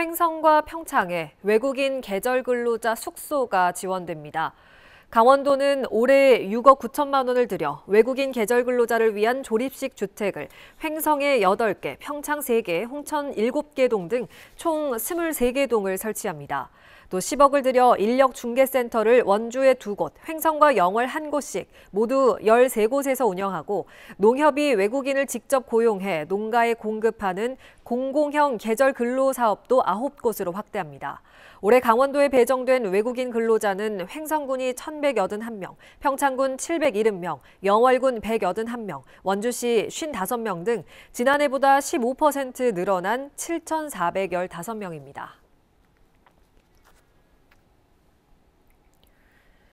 횡성과 평창에 외국인 계절 근로자 숙소가 지원됩니다. 강원도는 올해 6억 9천만 원을 들여 외국인 계절 근로자를 위한 조립식 주택을 횡성에 8개, 평창 3개, 홍천 7개 동 등 총 23개 동을 설치합니다. 또 10억을 들여 인력 중개센터를 원주에 두 곳, 횡성과 영월 한 곳씩 모두 13곳에서 운영하고 농협이 외국인을 직접 고용해 농가에 공급하는 공공형 계절 근로 사업도 9곳으로 확대합니다. 올해 강원도에 배정된 외국인 근로자는 횡성군이 1 1,181명, 평창군 770명, 영월군 181명, 원주시 55명 등 지난해보다 15% 늘어난 7,415명입니다.